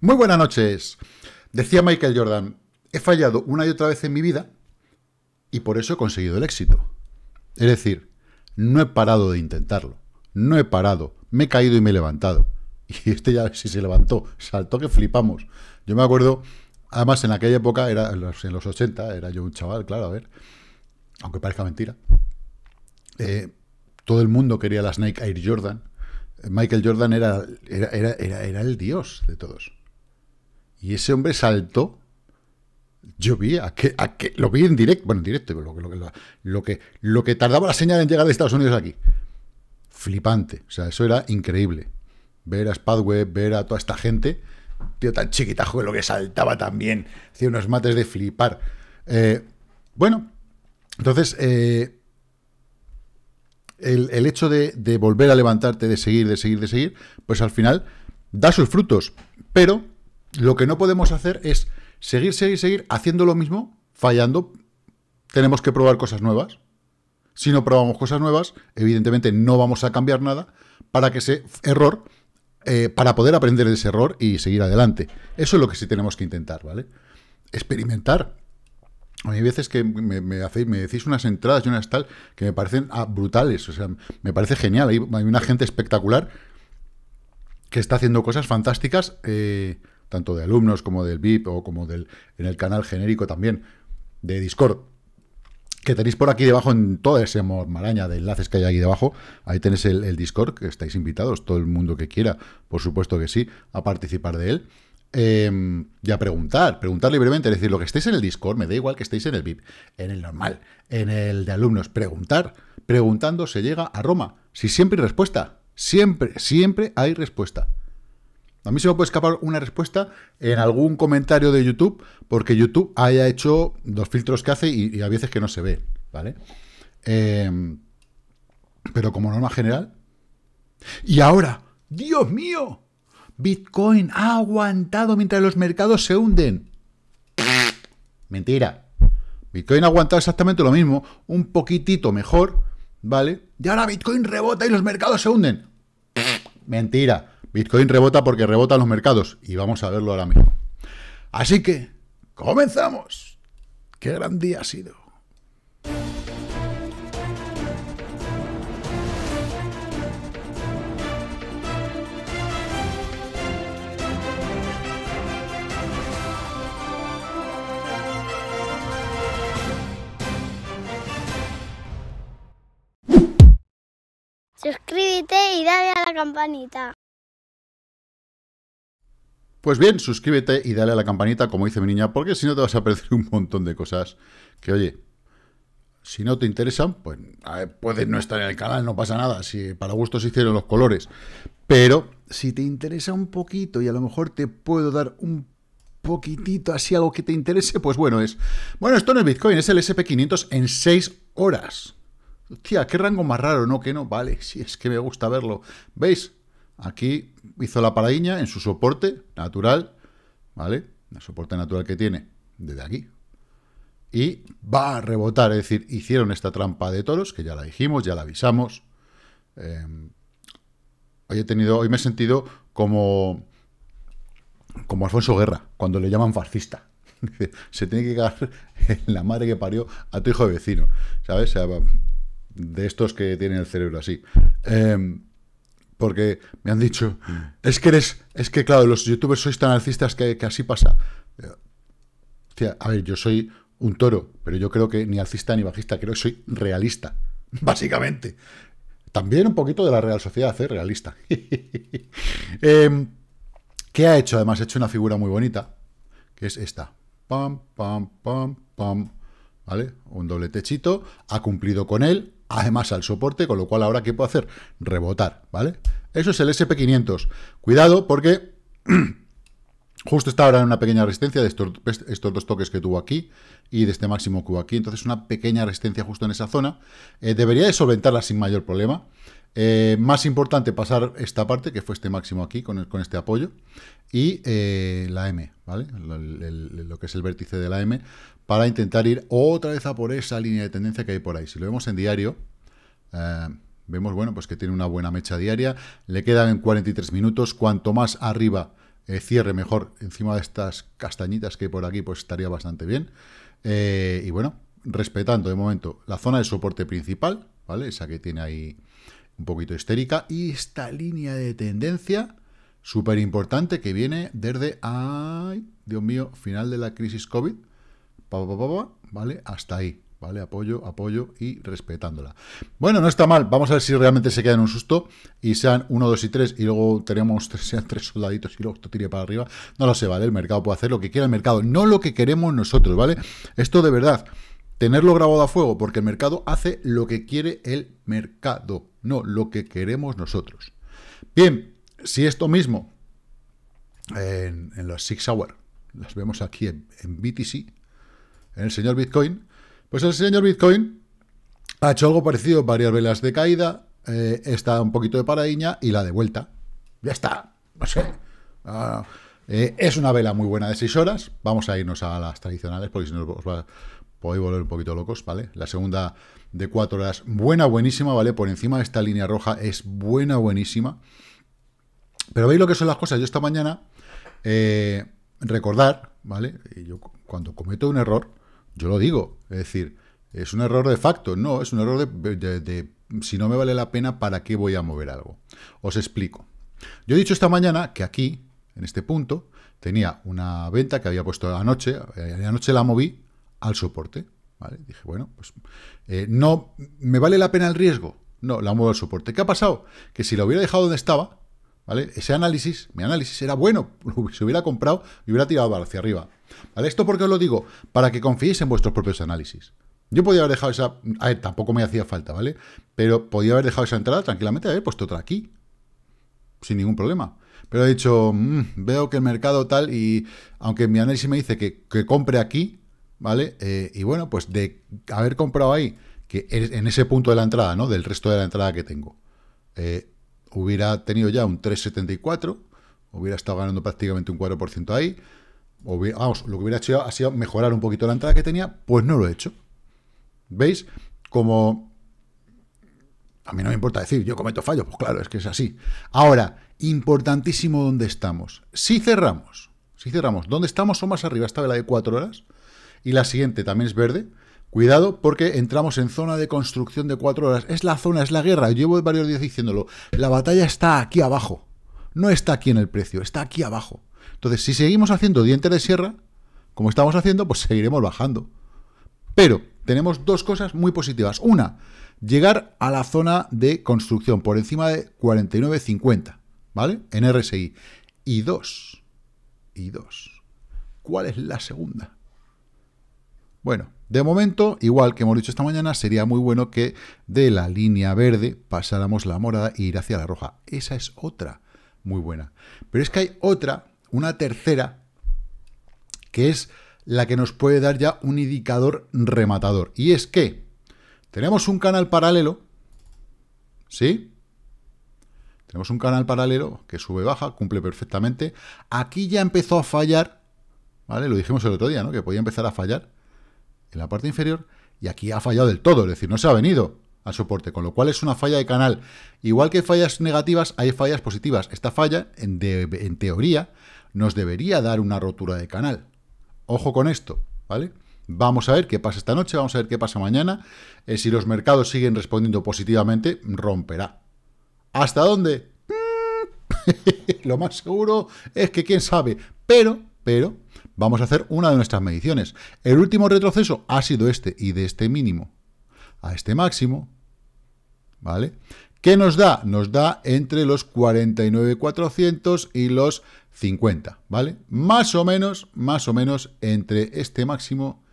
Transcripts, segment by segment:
Muy buenas noches. Decía Michael Jordan, he fallado una y otra vez en mi vida y por eso he conseguido el éxito. Es decir, no he parado de intentarlo, no he parado, me he caído y me he levantado. Y este ya si se levantó, saltó que flipamos. Yo me acuerdo, además en aquella época, era en los, 80, era yo un chaval, claro, a ver, aunque parezca mentira. Eh, todo el mundo quería la Snake Air Jordan. Michael Jordan era, era el dios de todos. Y ese hombre saltó. Yo vi a que, que lo vi en directo, bueno, en directo, lo, lo, que, lo que tardaba la señal en llegar de Estados Unidos aquí. Flipante. O sea, eso era increíble. Ver a Spadweb, ver a toda esta gente. Tío tan chiquitajo que lo que saltaba también. Hacía unos mates de flipar. Eh, bueno, entonces, eh, el, hecho de, de volver a levantarte, de seguir, de seguir, de seguir, pues al final da sus frutos. Pero lo que no podemos hacer es seguir, seguir, seguir haciendo lo mismo, fallando. Tenemos que probar cosas nuevas. Si no probamos cosas nuevas, evidentemente no vamos a cambiar nada para que ese error, eh, para poder aprender de ese error y seguir adelante. Eso es lo que sí tenemos que intentar, ¿vale? Experimentar. hay veces que me, me decís unas entradas y unas tal que me parecen ah, brutales, o sea, me parece genial. Hay, una gente espectacular que está haciendo cosas fantásticas. Eh, tanto de alumnos como del VIP o como del, en el canal genérico también de Discord, que tenéis por aquí debajo en toda esa maraña de enlaces que hay aquí debajo. Ahí tenéis el, Discord, que estáis invitados, todo el mundo que quiera, por supuesto que sí, a participar de él. Em, y a preguntar, preguntar libremente, es decir, lo que estéis en el Discord, me da igual que estéis en el VIP, en el normal, en el de alumnos, preguntar, preguntando se llega a Roma. Si siempre hay respuesta, siempre, siempre hay respuesta. A mí se me puede escapar una respuesta en algún comentario de YouTube, porque YouTube haya hecho los filtros que hace y, a veces que no se ve, ¿vale? Em, pero como norma general. Y ahora, Dios mío, Bitcoin ha aguantado mientras los mercados se hunden. Mentira. Bitcoin ha aguantado exactamente lo mismo, un poquitito mejor, ¿vale? Y ahora Bitcoin rebota y los mercados se hunden. Mentira. Bitcoin rebota porque rebotan los mercados y vamos a verlo ahora mismo. Así que, comenzamos. Qué gran día ha sido. Suscríbete y dale a la campanita. Pues bien, suscríbete y dale a la campanita, como dice mi niña, porque si no te vas a perder un montón de cosas que, oye, si no te interesan, pues puedes no estar en el canal, no pasa nada, si para gusto se hicieron los colores. Pero si te interesa un poquito y a lo mejor te puedo dar un poquitito así algo que te interese, pues bueno, es... Bueno, esto no es Bitcoin, es el SP500 en 6 horas. Hostia, qué rango más raro, ¿no? Que no, vale, si es que me gusta verlo. ¿Veis? Aquí hizo la paradiña en su soporte natural, ¿vale? El soporte natural que tiene desde aquí. Y va a rebotar, es decir, hicieron esta trampa de toros, que ya la dijimos, ya la avisamos. Em, hoy, he tenido, hoy me he sentido como, como Alfonso Guerra, cuando le llaman fascista. Se tiene que cagar en la madre que parió a tu hijo de vecino, ¿sabes? de estos que tienen el cerebro así. Eh, porque me han dicho, es que eres, es que claro, los youtubers sois tan alcistas que, así pasa. a ver, yo soy un toro, pero yo creo que ni alcista ni bajista, creo que soy realista, básicamente. También un poquito de la real sociedad, ¿eh? realista. Em, ¿Qué ha hecho? Además, ha hecho una figura muy bonita, que es esta. Pam, pam, pam, pam. ¿Vale? Un doble techito. Ha cumplido con él, además al soporte, con lo cual ahora ¿qué puedo hacer? Rebotar, ¿vale? Eso es el SP500. Cuidado porque justo está ahora en una pequeña resistencia de estos, dos toques que tuvo aquí y de este máximo que hubo aquí. Entonces una pequeña resistencia justo en esa zona. Eh, debería de solventarla sin mayor problema. Eh, más importante pasar esta parte, que fue este máximo aquí, con, este apoyo, y eh, la M, ¿vale? lo que es el vértice de la M, para intentar ir otra vez a por esa línea de tendencia que hay por ahí. Si lo vemos en diario, Vemos, bueno, pues que tiene una buena mecha diaria. Le quedan en 43 minutos. Cuanto más arriba eh, cierre, mejor. Encima de estas castañitas que hay por aquí, pues estaría bastante bien. Eh, y bueno, respetando de momento la zona de soporte principal, ¿vale? Esa que tiene ahí un poquito histérica. Y esta línea de tendencia súper importante que viene desde, ay, Dios mío, final de la crisis COVID, pa, pa, pa, ¿vale? Hasta ahí. ¿vale? Apoyo, apoyo y respetándola. Bueno, no está mal. Vamos a ver si realmente se queda en un susto y sean uno, dos y 3 y luego tenemos sean tres soldaditos y luego esto tire para arriba. No lo sé, ¿vale? El mercado puede hacer lo que quiera el mercado, no lo que queremos nosotros, ¿vale? Esto de verdad, tenerlo grabado a fuego porque el mercado hace lo que quiere el mercado, no lo que queremos nosotros. Bien, si esto mismo en, las los 6 hour las vemos aquí en BTC, en el señor Bitcoin, pues el señor Bitcoin ha hecho algo parecido, varias velas de caída, eh, está un poquito de paradiña y la de vuelta. Ya está, no sé. Ah, eh, es una vela muy buena de 6 horas. Vamos a irnos a las tradicionales porque si no os va, podéis volver un poquito locos, ¿vale? La segunda de 4 horas, buena, buenísima, ¿vale? Por encima de esta línea roja es buena, buenísima. Pero veis lo que son las cosas. Yo esta mañana, eh, recordar, ¿vale? Yo cuando cometo un error, yo lo digo. Es decir, ¿es un error de facto? No, es un error de, si no me vale la pena, ¿para qué voy a mover algo? Os explico. Yo he dicho esta mañana que aquí, en este punto, tenía una venta que había puesto anoche, eh, anoche la moví al soporte. Dije, bueno, pues eh, no, ¿me vale la pena el riesgo? No, la muevo al soporte. ¿Qué ha pasado? Que si la hubiera dejado donde estaba, ese análisis, mi análisis era bueno, si hubiera comprado, y hubiera tirado hacia arriba. ¿Vale? Esto porque os lo digo, para que confiéis en vuestros propios análisis. Yo podía haber dejado esa... A ver, tampoco me hacía falta, ¿vale? Pero podía haber dejado esa entrada tranquilamente, haber puesto otra aquí. Sin ningún problema. Pero he dicho, mm, veo que el mercado tal y... Aunque mi análisis me dice que, compre aquí, ¿vale? Eh, y bueno, pues de haber comprado ahí, que en ese punto de la entrada, ¿no? Del resto de la entrada que tengo. Eh, hubiera tenido ya un 3,74, hubiera estado ganando prácticamente un 4% ahí. vamos, lo que hubiera hecho ha sido mejorar un poquito la entrada que tenía, pues no lo he hecho. ¿Veis? Como a mí no me importa decir, yo cometo fallos, pues claro, es que es así. Ahora, importantísimo dónde estamos. Si cerramos, si cerramos, ¿dónde estamos son más arriba? Esta la de 4 horas y la siguiente también es verde. Cuidado porque entramos en zona de construcción de cuatro horas. Es la zona, es la guerra. Llevo varios días diciéndolo. La batalla está aquí abajo. No está aquí en el precio, está aquí abajo. Entonces, si seguimos haciendo dientes de sierra, como estamos haciendo, pues seguiremos bajando. Pero tenemos dos cosas muy positivas. Una, llegar a la zona de construcción por encima de 49.50, ¿vale? En RSI. Y dos, y dos. ¿Cuál es la segunda? Bueno, de momento, igual que hemos dicho esta mañana, sería muy bueno que de la línea verde pasáramos la morada e ir hacia la roja. Esa es otra muy buena. Pero es que hay otra, una tercera, que es la que nos puede dar ya un indicador rematador. Y es que tenemos un canal paralelo, ¿sí? Tenemos un canal paralelo que sube baja, cumple perfectamente. Aquí ya empezó a fallar, ¿vale? Lo dijimos el otro día, ¿no? Que podía empezar a fallar en la parte inferior y aquí ha fallado del todo, es decir, no se ha venido al soporte, con lo cual es una falla de canal. Igual que hay fallas negativas, hay fallas positivas. Esta falla, en, teoría, nos debería dar una rotura de canal. Ojo con esto, ¿vale? Vamos a ver qué pasa esta noche, vamos a ver qué pasa mañana. Eh, si los mercados siguen respondiendo positivamente, romperá. ¿Hasta dónde? Lo más seguro es que quién sabe, pero pero vamos a hacer una de nuestras mediciones. El último retroceso ha sido este, y de este mínimo a este máximo, ¿vale? ¿Qué nos da? Nos da entre los 49,400 y los 50, ¿vale? Más o menos, más o menos entre este máximo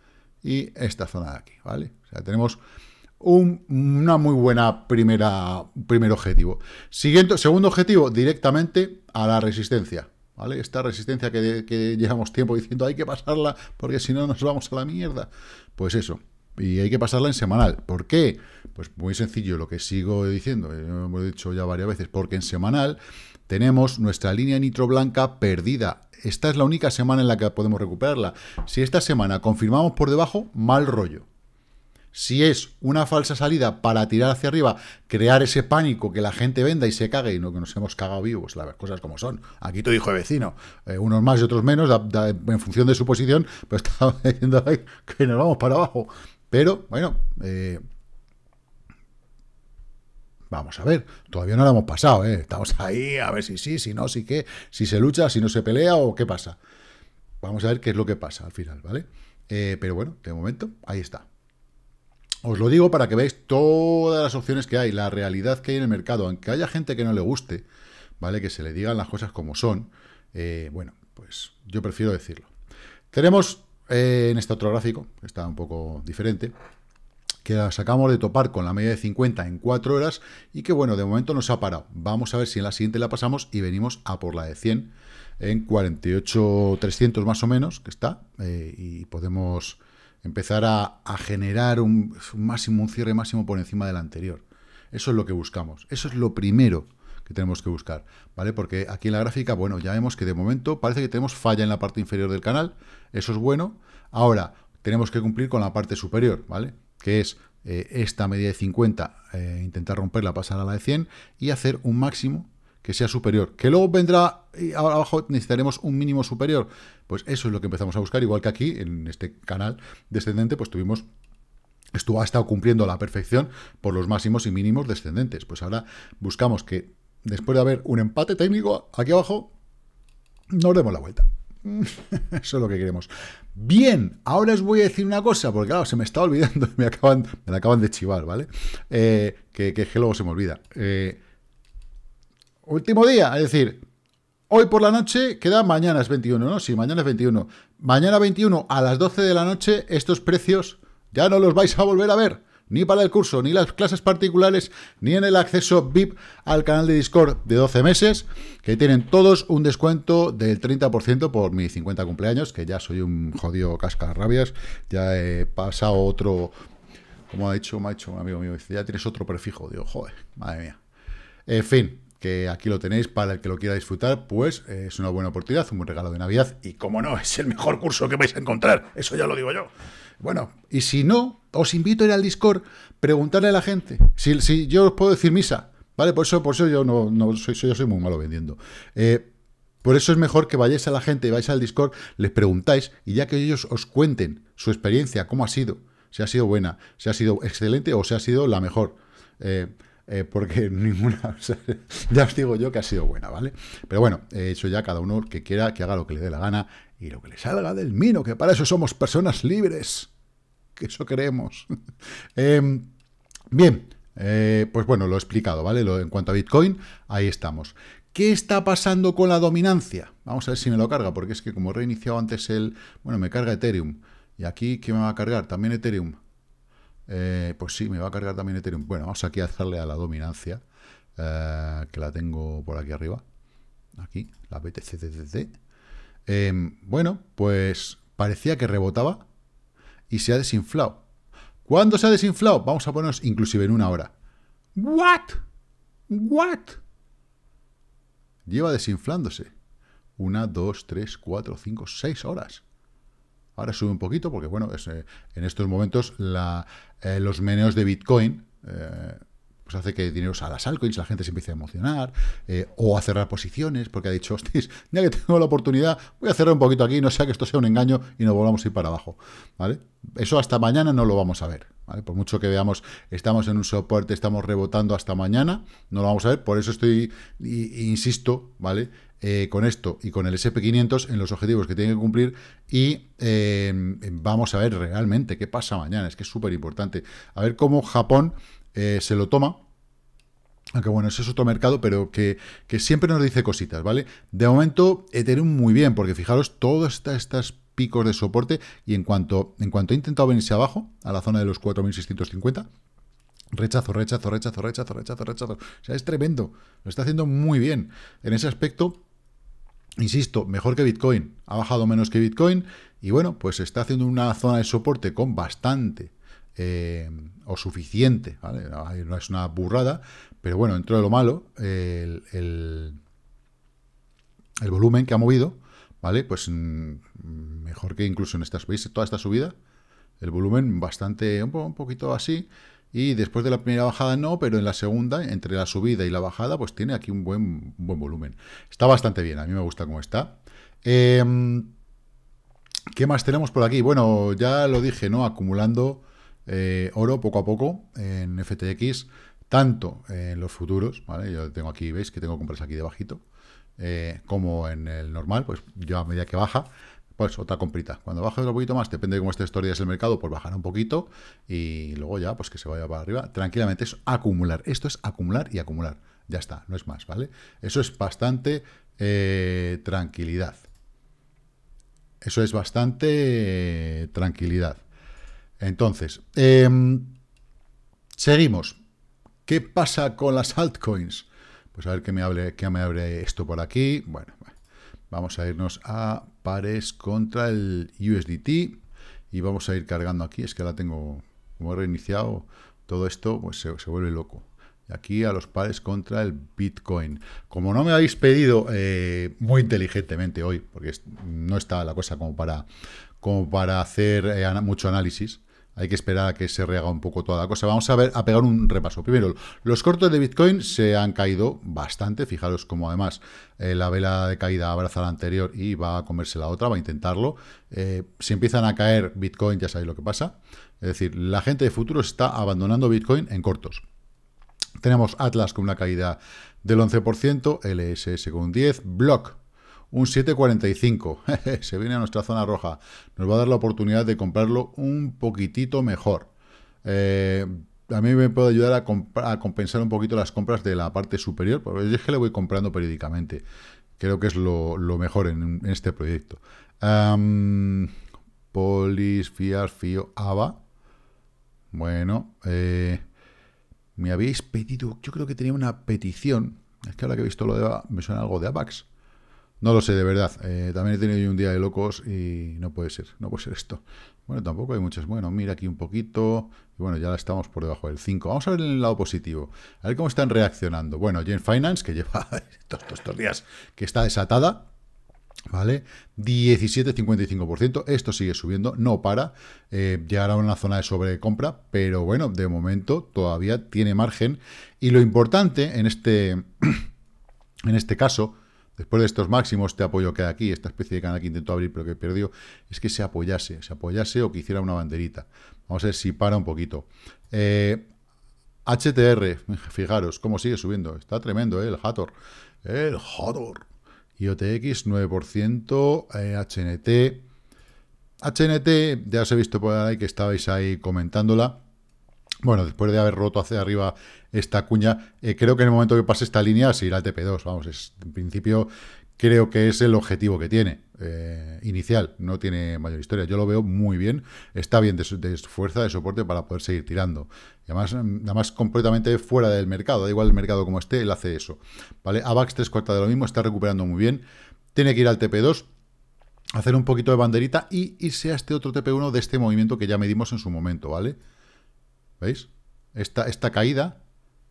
y esta zona de aquí, ¿vale? O sea, tenemos un, una muy buena primera, primer objetivo. segundo objetivo, directamente a la resistencia, esta resistencia que, llevamos tiempo diciendo hay que pasarla porque si no nos vamos a la mierda. Pues eso, y hay que pasarla en semanal. ¿Por qué? Pues muy sencillo, lo que sigo diciendo, eh, lo hemos dicho ya varias veces, porque en semanal tenemos nuestra línea nitroblanca perdida. Esta es la única semana en la que podemos recuperarla. Si esta semana confirmamos por debajo, mal rollo. Si es una falsa salida para tirar hacia arriba, crear ese pánico que la gente venda y se cague y no que nos hemos cagado vivos, las cosas como son. Aquí te dijo de vecino, eh, unos más y otros menos, en función de su posición, Pues estaba diciendo que nos vamos para abajo. Pero bueno, eh, Vamos a ver, todavía no lo hemos pasado, ¿eh? estamos ahí, a ver si sí, si no, si qué, si se lucha, si no se pelea o qué pasa. Vamos a ver qué es lo que pasa al final, ¿vale? pero bueno, de momento, ahí está. Os lo digo para que veáis todas las opciones que hay, la realidad que hay en el mercado, aunque haya gente que no le guste, ¿vale? Que se le digan las cosas como son. Eh, bueno, pues yo prefiero decirlo. Tenemos eh, en este otro gráfico, que está un poco diferente, que la sacamos de topar con la media de 50 en 4 horas y que, bueno, de momento nos ha parado. Vamos a ver si en la siguiente la pasamos y venimos a por la de 100 en 48.300 más o menos, que está, eh, y podemos empezar a, generar un, máximo, un cierre máximo por encima del anterior. Eso es lo que buscamos. Eso es lo primero que tenemos que buscar, ¿vale? Porque aquí en la gráfica, bueno, ya vemos que de momento parece que tenemos falla en la parte inferior del canal, eso es bueno. Ahora, tenemos que cumplir con la parte superior, ¿vale? Que es eh, esta media de 50, eh, intentar romperla, pasar a la de 100 y hacer un máximo que sea superior. Que luego vendrá, y abajo necesitaremos un mínimo superior. Pues eso es lo que empezamos a buscar, igual que aquí, en este canal descendente, pues tuvimos estuvo, ha estado cumpliendo a la perfección por los máximos y mínimos descendentes. Pues ahora buscamos que, después de haber un empate técnico aquí abajo, nos demos la vuelta. Eso es lo que queremos. Bien, ahora os voy a decir una cosa, porque claro, se me está olvidando, me, acaban, me la acaban de chivar, ¿vale? Eh, que, luego se me olvida. Eh, último día, es decir, hoy por la noche queda mañana es 21, ¿no? Sí, mañana es 21. Mañana 21 a las 12 de la noche estos precios ya no los vais a volver a ver. Ni para el curso, ni las clases particulares, ni en el acceso VIP al canal de Discord de 12 meses, que tienen todos un descuento del 30% por mi 50 cumpleaños, que ya soy un jodido cascarrabias, ya he pasado otro, como ha dicho, me ha dicho un amigo mío, ya tienes otro prefijo, digo, joder, madre mía. En fin, que aquí lo tenéis para el que lo quiera disfrutar, pues eh, es una buena oportunidad, un buen regalo de Navidad y como no, es el mejor curso que vais a encontrar, eso ya lo digo yo. Bueno, y si no, os invito a ir al Discord, preguntarle a la gente, si, yo os puedo decir misa, ¿vale? Por eso, por eso yo no, no soy, yo soy muy malo vendiendo. Eh, por eso es mejor que vayáis a la gente y vais al Discord, les preguntáis y ya que ellos os cuenten su experiencia, cómo ha sido, si ha sido buena, si ha sido excelente o si ha sido la mejor. Eh, eh, porque ninguna, ya os digo yo que ha sido buena, ¿vale? Pero bueno, eso ya cada uno que quiera, que haga lo que le dé la gana y lo que le salga del mino, que para eso somos personas libres, que eso queremos. Eh, bien, eh, pues bueno, lo he explicado, ¿vale? Lo, en cuanto a Bitcoin, ahí estamos. ¿Qué está pasando con la dominancia? Vamos a ver si me lo carga, porque es que como reiniciado antes el... Bueno, me carga Ethereum. Y aquí, ¿qué me va a cargar? También Ethereum. Eh, pues sí, me va a cargar también Ethereum. Bueno, vamos aquí a hacerle a la dominancia, eh, que la tengo por aquí arriba. Aquí, la BTCDDD. Em, bueno, pues parecía que rebotaba y se ha desinflado. ¿Cuándo se ha desinflado? Vamos a ponernos inclusive en una hora. ¿What? ¿What? Lleva desinflándose. Una, dos, tres, cuatro, cinco, seis horas. Ahora sube un poquito porque, bueno, eh, en estos momentos eh, los meneos de Bitcoin eh, pues hace que salga a las altcoins, la gente se empiece a emocionar, o a cerrar posiciones, porque ha dicho, hostis, ya que tengo la oportunidad, voy a cerrar un poquito aquí, no sea que esto sea un engaño y nos volvamos a ir para abajo, ¿vale? Eso hasta mañana no lo vamos a ver, Por mucho que veamos, estamos en un soporte, estamos rebotando hasta mañana, no lo vamos a ver, por eso estoy, insisto, ¿vale?, eh, con esto y con el SP500 en los objetivos que tiene que cumplir y eh, vamos a ver realmente qué pasa mañana, es que es súper importante. A ver cómo Japón eh, se lo toma, aunque bueno, ese es otro mercado, pero que, que, siempre nos dice cositas, ¿vale? De momento, he tenido muy bien, porque fijaros, todos estos estas picos de soporte y en cuanto, en cuanto ha intentado venirse abajo, a la zona de los 4.650, Rechazo, rechazo, rechazo, rechazo, rechazo, rechazo. O sea, es tremendo. Lo está haciendo muy bien. En ese aspecto, Insisto, mejor que Bitcoin, ha bajado menos que Bitcoin y bueno, pues está haciendo una zona de soporte con bastante eh, o suficiente, ¿vale? No es una burrada, pero bueno, dentro de lo malo, el, el, volumen que ha movido, ¿vale? Pues mm, mejor que incluso en estas, ¿veis? Toda esta subida, el volumen bastante, un, poquito así, y después de la primera bajada no, pero en la segunda, entre la subida y la bajada, pues tiene aquí un buen, buen volumen. Está bastante bien, a mí me gusta cómo está. Em, ¿Qué más tenemos por aquí? Bueno, ya lo dije, ¿no? Acumulando eh, oro poco a poco en FTX, tanto en los futuros, ¿vale? Yo tengo aquí, veis que tengo compras aquí debajito, eh, como en el normal, pues yo a medida que baja, pues otra comprita. Cuando baja un poquito más, depende de cómo esté historia el mercado, pues bajará un poquito y luego ya, pues que se vaya para arriba. Tranquilamente, es acumular. Esto es acumular y acumular. Ya está, no es más, ¿vale? Eso es bastante eh, tranquilidad. Eso es bastante eh, tranquilidad. Entonces, em, seguimos. ¿Qué pasa con las altcoins? Pues a ver qué me qué me abre esto por aquí. Bueno, vamos a irnos a pares contra el USDT y vamos a ir cargando aquí, es que la tengo, como reiniciado todo esto, pues se, vuelve loco. Y Aquí a los pares contra el Bitcoin. Como no me habéis pedido eh, muy inteligentemente hoy, porque no está la cosa como para, como para hacer eh, mucho análisis, hay que esperar a que se rehaga un poco toda la cosa. Vamos a ver, a pegar un repaso. Primero, los cortos de Bitcoin se han caído bastante. Fijaros cómo además eh, la vela de caída abraza la anterior y va a comerse la otra, va a intentarlo. Eh, si empiezan a caer Bitcoin, ya sabéis lo que pasa. Es decir, la gente de futuro está abandonando Bitcoin en cortos. Tenemos Atlas con una caída del 11%, LSS con un 10%, Block un 7,45. Se viene a nuestra zona roja. Nos va a dar la oportunidad de comprarlo un poquitito mejor. Eh, a mí me puede ayudar a, compensar un poquito las compras de la parte superior, porque yo es que le voy comprando periódicamente. Creo que es lo, mejor en, este proyecto. Polis, Fias, Fio, Ava. Bueno, eh, me habéis pedido, yo creo que tenía una petición. Es que ahora que he visto lo de Ava, me suena algo de Avax. No lo sé, de verdad. Eh, también he tenido un día de locos y no puede ser, no puede ser esto. Bueno, tampoco hay muchas. Bueno, mira aquí un poquito. Y bueno, ya estamos por debajo del 5. Vamos a ver el lado positivo. A ver cómo están reaccionando. Bueno, Gen Finance, que lleva estos, estos días que está desatada, ¿Vale? 17,55%. Esto sigue subiendo, no para. Eh, llegará a una zona de sobrecompra, pero bueno, de momento todavía tiene margen. Y lo importante en este, en este caso después de estos máximos, este apoyo que hay aquí, esta especie de canal que intentó abrir pero que perdió, es que se apoyase, se apoyase o que hiciera una banderita. Vamos a ver si para un poquito. HTR, eh, fijaros cómo sigue subiendo, está tremendo eh, el Hathor, el Hathor. IOTX 9%, HNT. HNT, ya os he visto por ahí que estabais ahí comentándola. Bueno, después de haber roto hacia arriba esta cuña, eh, creo que en el momento que pase esta línea se irá al TP2. Vamos, en principio creo que es el objetivo que tiene eh, inicial, no tiene mayor historia. Yo lo veo muy bien, está bien de, fuerza, de soporte para poder seguir tirando. Y además, mm, además completamente fuera del mercado, da igual el mercado como esté, él hace eso. ¿vale? AVAX 3 cuartas de lo mismo, está recuperando muy bien, tiene que ir al TP2, hacer un poquito de banderita y irse a este otro TP1 de este movimiento que ya medimos en su momento, ¿vale? vale ¿Veis? Esta, esta caída,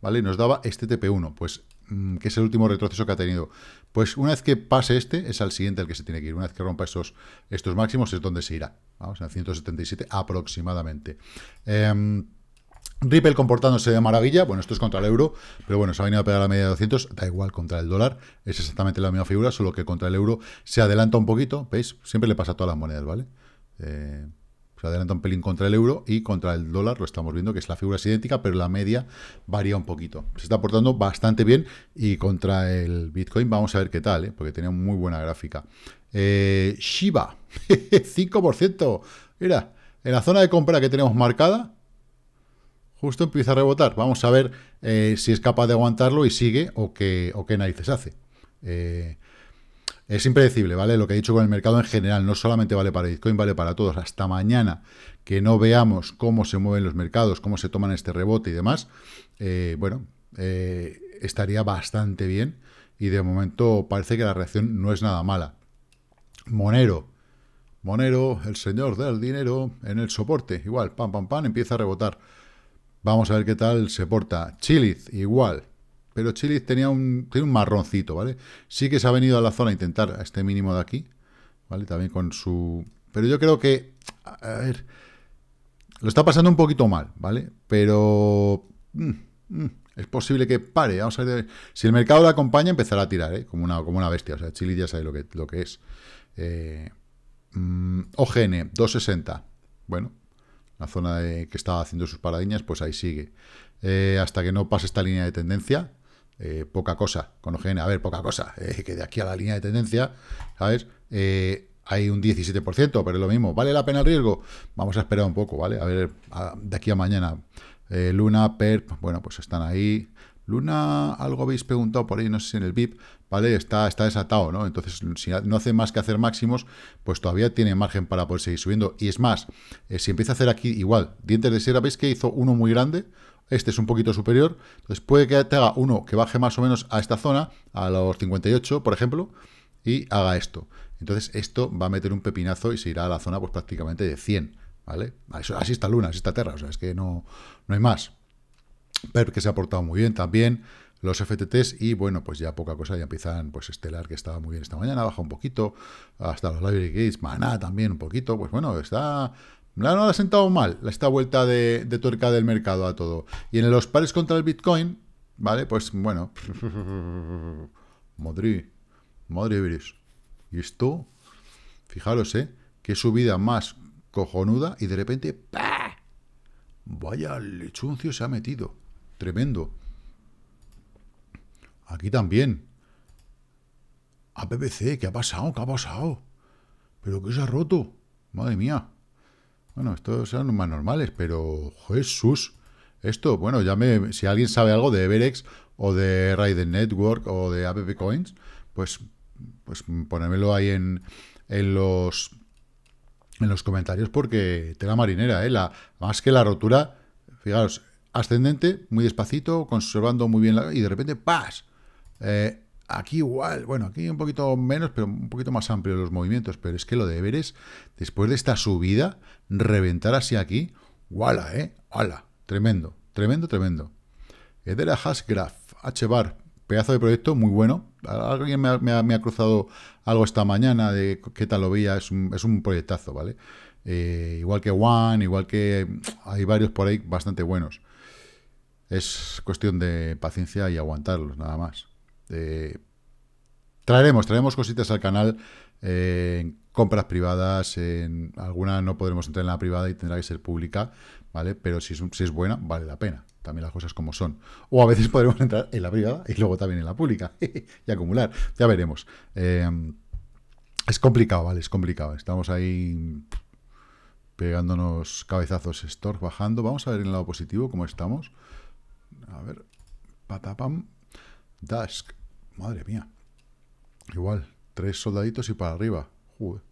¿vale? Nos daba este TP1, pues mm, que es el último retroceso que ha tenido. Pues una vez que pase este, es al siguiente el que se tiene que ir. Una vez que rompa estos, estos máximos es donde se irá. Vamos, a 177 aproximadamente. Em, Ripple comportándose de maravilla, bueno, esto es contra el euro, pero bueno, se ha venido a pegar la media de 200, da igual contra el dólar, es exactamente la misma figura, solo que contra el euro se adelanta un poquito, ¿veis? Siempre le pasa a todas las monedas, ¿vale? Eh, adelanta un pelín contra el euro y contra el dólar, lo estamos viendo, que es la figura es idéntica, pero la media varía un poquito. Se está portando bastante bien y contra el Bitcoin vamos a ver qué tal, ¿eh? porque tenía muy buena gráfica. Eh, Shiba, 5%. Mira, en la zona de compra que tenemos marcada, justo empieza a rebotar. Vamos a ver eh, si es capaz de aguantarlo y sigue o qué, o qué narices hace. Eh, es impredecible, ¿vale? Lo que he dicho con el mercado en general, no solamente vale para Bitcoin, vale para todos. Hasta mañana que no veamos cómo se mueven los mercados, cómo se toman este rebote y demás, eh, bueno, eh, estaría bastante bien. Y de momento parece que la reacción no es nada mala. Monero. Monero, el señor del dinero, en el soporte. Igual, pam, pam, pam, empieza a rebotar. Vamos a ver qué tal se porta. Chiliz, igual pero Chile tenía un, un marroncito, ¿vale? Sí que se ha venido a la zona a intentar a este mínimo de aquí, ¿vale? También con su... Pero yo creo que... A ver... Lo está pasando un poquito mal, ¿vale? Pero... Mm, mm, es posible que pare. Vamos a ver, si el mercado la acompaña, empezará a tirar, ¿eh? Como una, como una bestia. O sea, Chile ya sabe lo que, lo que es. Eh, mm, OGN, 260. Bueno, la zona que estaba haciendo sus paradiñas, pues ahí sigue. Eh, hasta que no pase esta línea de tendencia, eh, poca cosa con OGN, a ver, poca cosa, eh, que de aquí a la línea de tendencia, ¿sabes? Eh, hay un 17%, pero es lo mismo, ¿vale la pena el riesgo? Vamos a esperar un poco, ¿vale? A ver, de aquí a mañana, Luna, PERP, pues bueno, pues están ahí. Luna, algo habéis preguntado por ahí, no sé si en el VIP, ¿vale? Está, está desatado, ¿no? Entonces, si no hace más que hacer máximos, pues todavía tiene margen para poder seguir subiendo. Y es más, si empieza a hacer aquí igual, dientes de sierra, ¿veis que hizo uno muy grande? Este es un poquito superior. Entonces puede que te haga uno que baje más o menos a esta zona, a los 58, por ejemplo, y haga esto. Entonces esto va a meter un pepinazo y se irá a la zona pues prácticamente de 100, ¿vale? Así está Luna, así está Terra, o sea, es que no, no hay más. PERP que se ha portado muy bien también, los FTTs y bueno, pues ya poca cosa, ya empiezan pues Estelar que estaba muy bien esta mañana, baja un poquito, hasta los Library Gates, Maná también un poquito, pues bueno, está no, no ha sentado mal esta vuelta de, tuerca del mercado a todo. Y en los pares contra el Bitcoin, ¿vale? Pues bueno. Madrid. Madrid virus. Y esto, fijaros, ¿eh? Qué subida más cojonuda y de repente ¡pah! Vaya lechuncio se ha metido. Tremendo. Aquí también. A ¿qué ha pasado? ¿Qué ha pasado? ¿Pero qué se ha roto? Madre mía. Bueno, estos eran más normales, pero Jesús. Esto, bueno, ya me, si alguien sabe algo de Everex o de Raiden Network o de App Coins, pues, pues ponérmelo ahí en, los en los comentarios porque tela marinera, ¿eh? la, más que la rotura, fijaros, ascendente, muy despacito, conservando muy bien la... y de repente, ¡pas! Eh, Aquí igual, bueno, aquí un poquito menos, pero un poquito más amplio los movimientos, pero es que lo de Everest, después de esta subida, reventar así aquí, ¡wala, eh! ¡Hala! Tremendo, tremendo, tremendo. Edera Hasgraf, H-Bar pedazo de proyecto, muy bueno. Alguien me ha, cruzado algo esta mañana de qué tal lo veía, es un, proyectazo, ¿vale? Eh, igual que One, igual que hay varios por ahí bastante buenos. Es cuestión de paciencia y aguantarlos, nada más. Este, traeremos, traeremos cositas al canal eh, en compras privadas, en alguna no podremos entrar en la privada y tendrá que ser pública, ¿vale? Pero si es, buena, vale la pena. También las cosas como son. O a veces podremos entrar en la privada y luego también en la pública y acumular. Ya veremos. Em, es complicado, ¿vale? Es complicado. Estamos ahí pegándonos cabezazos store bajando. Vamos a ver en el lado positivo cómo estamos. A ver, patapam, Dusk. Madre mía. Igual, tres soldaditos y para arriba. Bueno,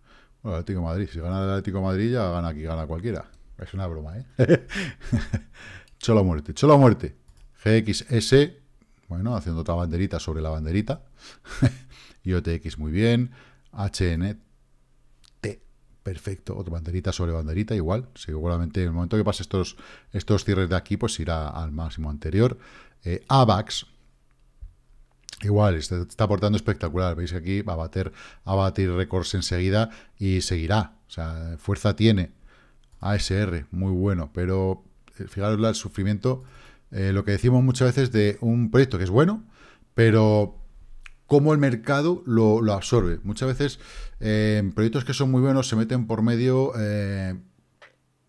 el Atlético Madrid. Si gana el Atlético de Madrid, ya gana aquí, gana cualquiera. Es una broma, ¿eh? chola muerte, chola muerte. GXS, bueno, haciendo otra banderita sobre la banderita. IOTX muy bien. HNT. Perfecto, otra banderita sobre banderita, igual. Seguramente en el momento que pase estos, estos cierres de aquí, pues irá al máximo anterior. Eh, AVAX, Igual, está, aportando espectacular. Veis aquí, va a bater, a batir récords enseguida y seguirá. O sea, fuerza tiene. ASR, muy bueno. Pero eh, fijaros el sufrimiento. Eh, lo que decimos muchas veces de un proyecto que es bueno, pero cómo el mercado lo, absorbe. Muchas veces eh, proyectos que son muy buenos se meten por medio. Eh,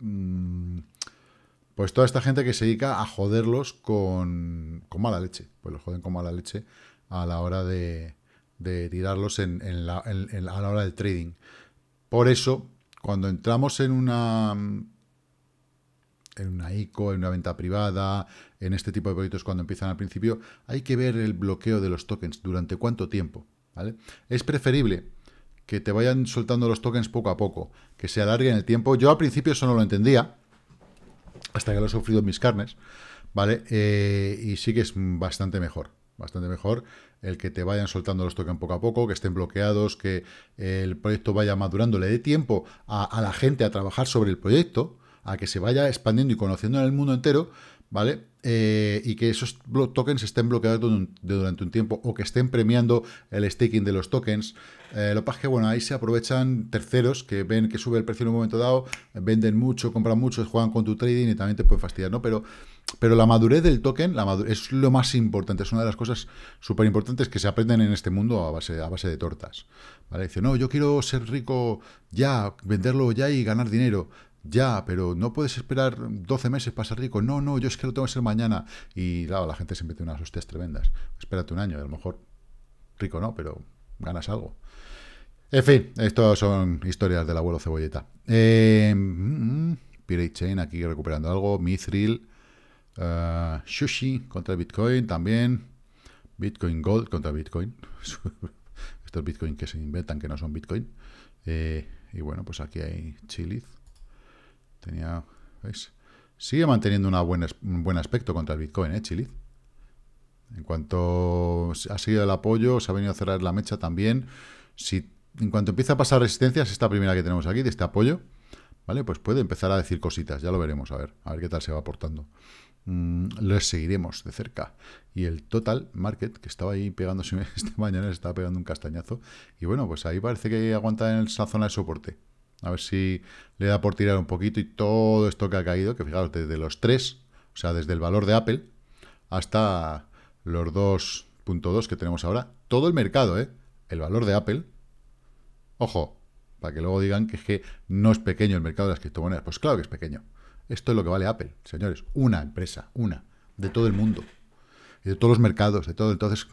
mm, pues toda esta gente que se dedica a joderlos con, con mala leche. Pues los joden con mala leche a la hora de, tirarlos a la hora del trading. Por eso, cuando entramos en una en una ICO, en una venta privada, en este tipo de proyectos cuando empiezan al principio, hay que ver el bloqueo de los tokens, durante cuánto tiempo. ¿vale? Es preferible que te vayan soltando los tokens poco a poco, que se alarguen el tiempo. Yo al principio eso no lo entendía, hasta que lo he sufrido en mis carnes, ¿vale? Eh, y sí que es bastante mejor bastante mejor, el que te vayan soltando los tokens poco a poco, que estén bloqueados, que el proyecto vaya madurando, le dé tiempo a, la gente a trabajar sobre el proyecto, a que se vaya expandiendo y conociendo en el mundo entero, ¿vale? Eh, y que esos tokens estén bloqueados durante un tiempo o que estén premiando el staking de los tokens. Eh, lo que pasa es que, bueno, ahí se aprovechan terceros que ven que sube el precio en un momento dado, venden mucho, compran mucho, juegan con tu trading y también te pueden fastidiar, ¿no? Pero pero la madurez del token la es lo más importante, es una de las cosas súper importantes que se aprenden en este mundo a base, de tortas. ¿vale? Dice, no, yo quiero ser rico ya, venderlo ya y ganar dinero. Ya, pero no puedes esperar 12 meses para ser rico. No, no, yo es que lo tengo que ser mañana. Y claro, la gente se mete unas hostias tremendas. Espérate un año, a lo mejor rico no, pero ganas algo. En fin, estas son historias del abuelo cebolleta. Eh, mm, mm, Pirate Chain aquí recuperando algo. Mithril. Eh, Shushi contra Bitcoin también. Bitcoin Gold contra Bitcoin. Estos Bitcoin que se inventan que no son Bitcoin. Eh, y bueno, pues aquí hay Chiliz. Tenía, ¿veis? Sigue manteniendo un buen aspecto contra el Bitcoin, ¿eh, Chiliz? En cuanto ha seguido el apoyo, se ha venido a cerrar la mecha también. Si en cuanto empieza a pasar resistencias, esta primera que tenemos aquí, de este apoyo, ¿vale? Pues puede empezar a decir cositas, ya lo veremos, a ver, a ver qué tal se va aportando Mm, les seguiremos de cerca. Y el Total Market, que estaba ahí pegándose esta mañana, estaba pegando un castañazo. Y bueno, pues ahí parece que aguanta en esa zona de soporte. A ver si le da por tirar un poquito y todo esto que ha caído, que fijaros, desde los 3, o sea, desde el valor de Apple hasta los 2.2 que tenemos ahora, todo el mercado, ¿eh? El valor de Apple, ojo, para que luego digan que, es que no es pequeño el mercado de las criptomonedas, pues claro que es pequeño. Esto es lo que vale Apple, señores. Una empresa, una, de todo el mundo, de todos los mercados, de todo. Entonces,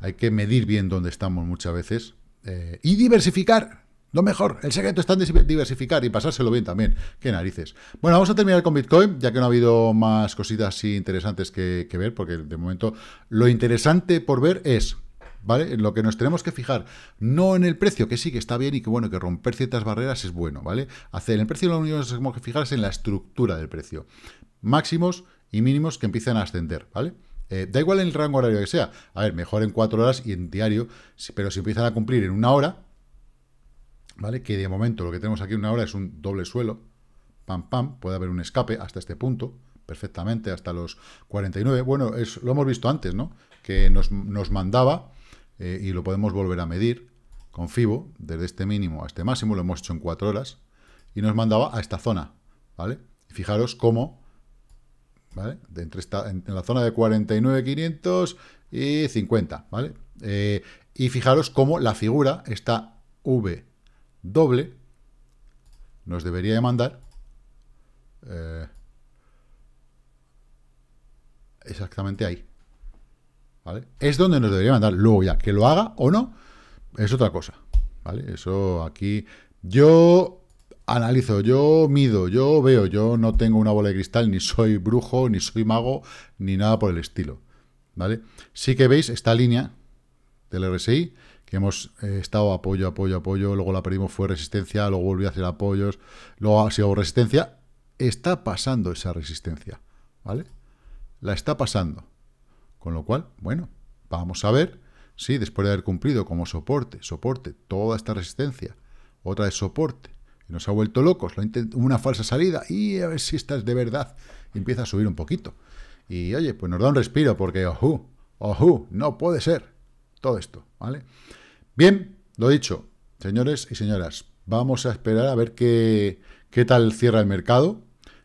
hay que medir bien dónde estamos muchas veces eh, y diversificar. Lo mejor, el secreto está en diversificar y pasárselo bien también. Qué narices. Bueno, vamos a terminar con Bitcoin, ya que no ha habido más cositas así interesantes que, que ver, porque de momento lo interesante por ver es ¿vale? En lo que nos tenemos que fijar, no en el precio, que sí que está bien y que bueno, que romper ciertas barreras es bueno, ¿vale? Hacer el precio lo único que nos tenemos que fijar es en la estructura del precio. Máximos y mínimos que empiezan a ascender, ¿vale? Eh, da igual el rango horario que sea. A ver, mejor en cuatro horas y en diario, pero si empiezan a cumplir en una hora, ¿vale? Que de momento lo que tenemos aquí en una hora es un doble suelo, pam, pam, puede haber un escape hasta este punto, perfectamente, hasta los 49. Bueno, es, lo hemos visto antes, ¿no? Que nos, nos mandaba eh, y lo podemos volver a medir con FIBO, desde este mínimo a este máximo, lo hemos hecho en 4 horas, y nos mandaba a esta zona, ¿vale? fijaros cómo, ¿vale? entre en, la zona de 49,500 y 50, ¿vale? Eh, y fijaros cómo la figura, esta V doble, nos debería mandar eh, exactamente ahí. Es donde nos debería mandar. Luego ya, que lo haga o no, es otra cosa, ¿vale? Eso aquí... Yo analizo, yo mido, yo veo, yo no tengo una bola de cristal, ni soy brujo, ni soy mago, ni nada por el estilo, ¿vale? Sí que veis esta línea del RSI, que hemos eh, estado apoyo, apoyo, apoyo, luego la perdimos, fue resistencia, luego volví a hacer apoyos, luego ha sido resistencia, está pasando esa resistencia, ¿vale? La está pasando. Con lo cual, bueno, vamos a ver si después de haber cumplido como soporte, soporte, toda esta resistencia, otra de soporte, y nos ha vuelto locos, una falsa salida, y a ver si esta es de verdad, empieza a subir un poquito. Y oye, pues nos da un respiro, porque ojú, ojú, no puede ser todo esto, ¿vale? Bien, lo dicho, señores y señoras, vamos a esperar a ver qué, qué tal cierra el mercado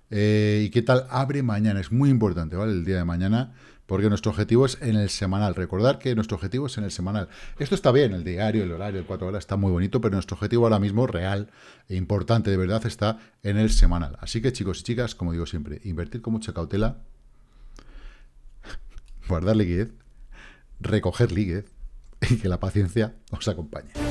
eh, y qué tal abre mañana. Es muy importante, ¿vale? El día de mañana porque nuestro objetivo es en el semanal. Recordar que nuestro objetivo es en el semanal. Esto está bien, el diario, el horario, el cuatro horas está muy bonito, pero nuestro objetivo ahora mismo real e importante de verdad está en el semanal. Así que chicos y chicas, como digo siempre, invertir con mucha cautela, guardar liquidez, recoger liquidez y que la paciencia os acompañe.